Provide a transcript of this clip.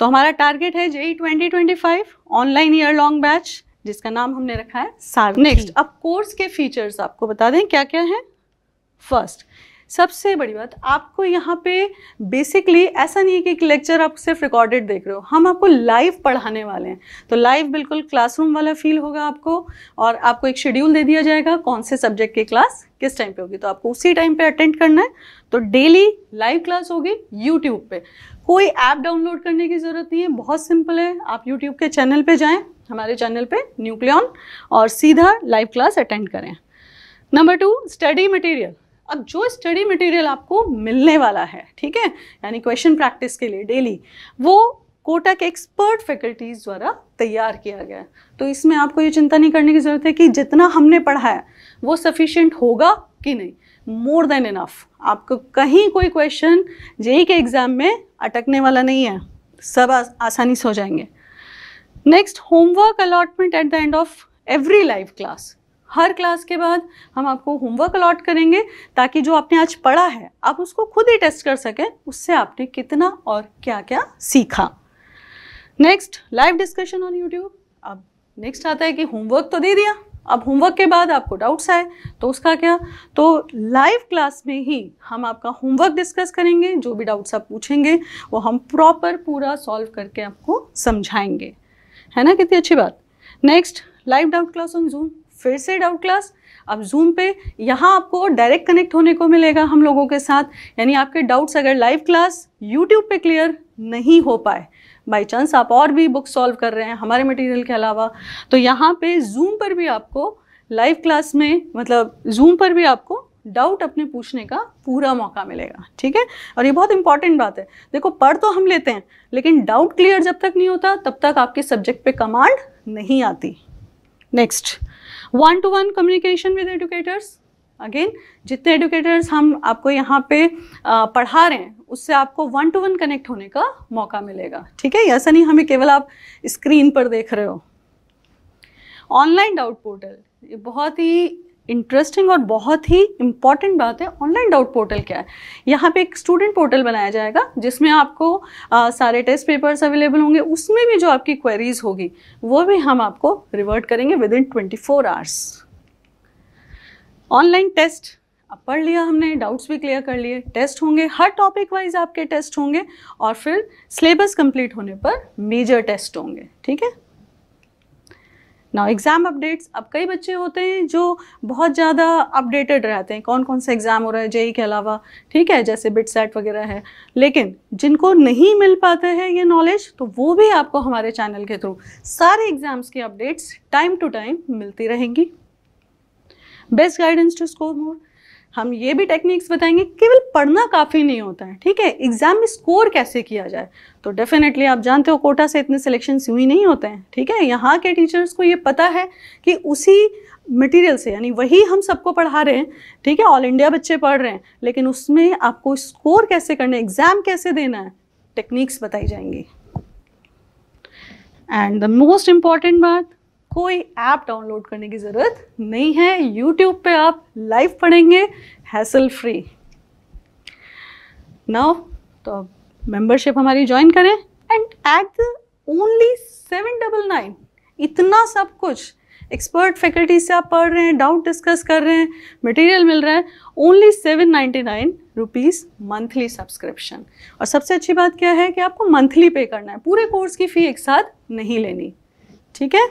तो हमारा टारगेट है JEE 2025 online year long batch जिसका नाम हमने रखा है सार नेक्स्ट अब कोर्स के फीचर्स आपको बता दें क्या क्या हैं फर्स्ट सबसे बड़ी बात आपको यहाँ पे बेसिकली ऐसा नहीं है कि एक लेक्चर आप सिर्फ रिकॉर्डेड देख रहे हो हम आपको लाइव पढ़ाने वाले हैं तो लाइव बिल्कुल क्लासरूम वाला फील होगा आपको और आपको एक शेड्यूल दे दिया जाएगा कौन से सब्जेक्ट की क्लास किस टाइम पे होगी तो आपको उसी टाइम पे अटेंड करना है तो डेली लाइव क्लास होगी यूट्यूब पे कोई ऐप डाउनलोड करने की ज़रूरत नहीं है बहुत सिंपल है आप यूट्यूब के चैनल पे जाएं हमारे चैनल पे न्यूक्लियन और सीधा लाइव क्लास अटेंड करें नंबर टू स्टडी मटेरियल अब जो स्टडी मटेरियल आपको मिलने वाला है ठीक है यानी क्वेश्चन प्रैक्टिस के लिए डेली वो कोटा के एक्सपर्ट फैकल्टीज़ द्वारा तैयार किया गया तो इसमें आपको ये चिंता नहीं करने की ज़रूरत है कि जितना हमने पढ़ा है वो सफिशियंट होगा कि नहीं मोर देन इनफ आपको कहीं कोई क्वेश्चन जेई के एग्ज़ाम में अटकने वाला नहीं है सब आ, आसानी से हो जाएंगे next homework allotment at the end of every live class हर क्लास के बाद हम आपको होमवर्क अलॉट करेंगे ताकि जो आपने आज पढ़ा है आप उसको खुद ही टेस्ट कर सकें उससे आपने कितना और क्या क्या सीखा next live discussion on YouTube अब नेक्स्ट आता है कि होमवर्क तो दे दिया अब होमवर्क के बाद आपको डाउट्स आए तो उसका क्या तो लाइव क्लास में ही हम आपका होमवर्क डिस्कस करेंगे जो भी डाउट्स आप पूछेंगे वो हम प्रॉपर पूरा सॉल्व करके आपको समझाएंगे है ना कितनी अच्छी बात next live doubt class on Zoom फिर से डाउट क्लास अब जूम पे यहाँ आपको डायरेक्ट कनेक्ट होने को मिलेगा हम लोगों के साथ यानी आपके डाउट्स अगर लाइव क्लास यूट्यूब पे क्लियर नहीं हो पाए बाई चांस आप और भी बुक सॉल्व कर रहे हैं हमारे मटेरियल के अलावा तो यहाँ पे जूम पर भी आपको लाइव क्लास में मतलब जूम पर भी आपको डाउट अपने पूछने का पूरा मौका मिलेगा ठीक है और ये बहुत इंपॉर्टेंट बात है देखो पढ़ तो हम लेते हैं लेकिन डाउट क्लियर जब तक नहीं होता तब तक आपके सब्जेक्ट पे कमांड नहीं आती next one to one communication with educators again जितने एडुकेटर्स हम आपको यहाँ पे पढ़ा रहे हैं उससे आपको वन टू वन कनेक्ट होने का मौका मिलेगा ठीक है ऐसा नहीं हमें केवल आप स्क्रीन पर देख रहे हो ऑनलाइन डाउट पोर्टल ये बहुत ही इंटरेस्टिंग और बहुत ही इंपॉर्टेंट बात है ऑनलाइन डाउट पोर्टल क्या है यहाँ पे एक स्टूडेंट पोर्टल बनाया जाएगा जिसमें आपको आ, सारे टेस्ट पेपर्स अवेलेबल होंगे उसमें भी जो आपकी क्वेरीज होगी वो भी हम आपको रिवर्ट करेंगे within twenty four hours online test अब पढ़ लिया हमने डाउट्स भी क्लियर कर लिए टेस्ट होंगे हर टॉपिक वाइज आपके टेस्ट होंगे और फिर सिलेबस कंप्लीट होने पर मेजर टेस्ट होंगे ठीक है नाउ एग्ज़ाम अपडेट्स अब कई बच्चे होते हैं जो बहुत ज़्यादा अपडेटेड रहते हैं कौन कौन सा एग्ज़ाम हो रहा है जेई के अलावा ठीक है जैसे बिट सेट वगैरह है लेकिन जिनको नहीं मिल पाते हैं ये नॉलेज तो वो भी आपको हमारे चैनल के थ्रू सारे एग्ज़ाम्स की अपडेट्स टाइम टू टाइम मिलती रहेंगी best guidance to score more हम ये भी टेक्निक्स बताएंगे केवल पढ़ना काफ़ी नहीं होता है ठीक है एग्जाम में स्कोर कैसे किया जाए तो डेफिनेटली आप जानते हो कोटा से इतने सिलेक्शन यू ही नहीं होते हैं ठीक है यहाँ के टीचर्स को ये पता है कि उसी मटेरियल से यानी वही हम सबको पढ़ा रहे हैं ठीक है ऑल इंडिया बच्चे पढ़ रहे हैं लेकिन उसमें आपको स्कोर कैसे करना है एग्ज़ाम कैसे देना है टेक्निक्स बताई जाएंगी एंड द मोस्ट इम्पॉर्टेंट बात कोई ऐप डाउनलोड करने की ज़रूरत नहीं है यूट्यूब पे आप लाइव पढ़ेंगे हैसल फ्री नाउ तो अब मेंबरशिप हमारी ज्वाइन करें and at the only seven double nine इतना सब कुछ एक्सपर्ट फैकल्टी से आप पढ़ रहे हैं डाउट डिस्कस कर रहे हैं मटेरियल मिल रहा है only seven ninety nine rupees monthly subscription और सबसे अच्छी बात क्या है कि आपको मंथली पे करना है पूरे कोर्स की फ़ी एक साथ नहीं लेनी ठीक है